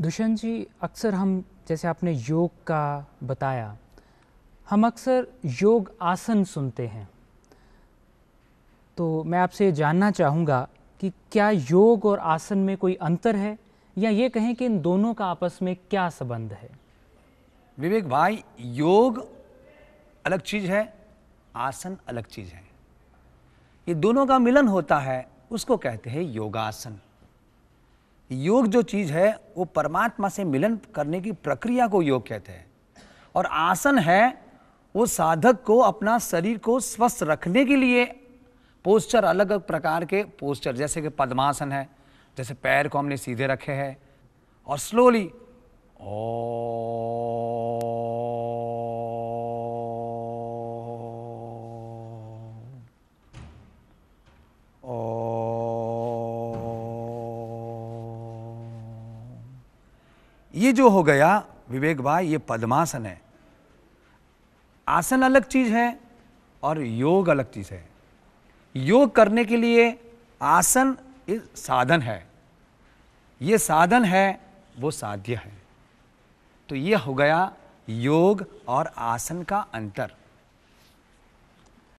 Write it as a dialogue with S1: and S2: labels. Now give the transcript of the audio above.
S1: दुष्यंत जी अक्सर हम जैसे आपने योग का बताया हम अक्सर योग आसन सुनते हैं तो मैं आपसे जानना चाहूँगा कि क्या योग और आसन में कोई अंतर है या ये कहें कि इन दोनों का आपस में क्या संबंध है विवेक भाई
S2: योग अलग चीज़ है आसन अलग चीज़ है ये दोनों का मिलन होता है उसको कहते हैं योगासन योग जो चीज़ है वो परमात्मा से मिलन करने की प्रक्रिया को योग कहते हैं और आसन है वो साधक को अपना शरीर को स्वस्थ रखने के लिए पोस्चर अलग अलग प्रकार के पोस्चर जैसे कि पद्मासन है जैसे पैर को हमने सीधे रखे हैं और स्लोली ओ ओ ये जो हो गया विवेक भाई ये पद्मासन है आसन अलग चीज़ है और योग अलग चीज़ है योग करने के लिए आसन साधन है ये साधन है वो साध्य है तो ये हो गया योग और आसन का अंतर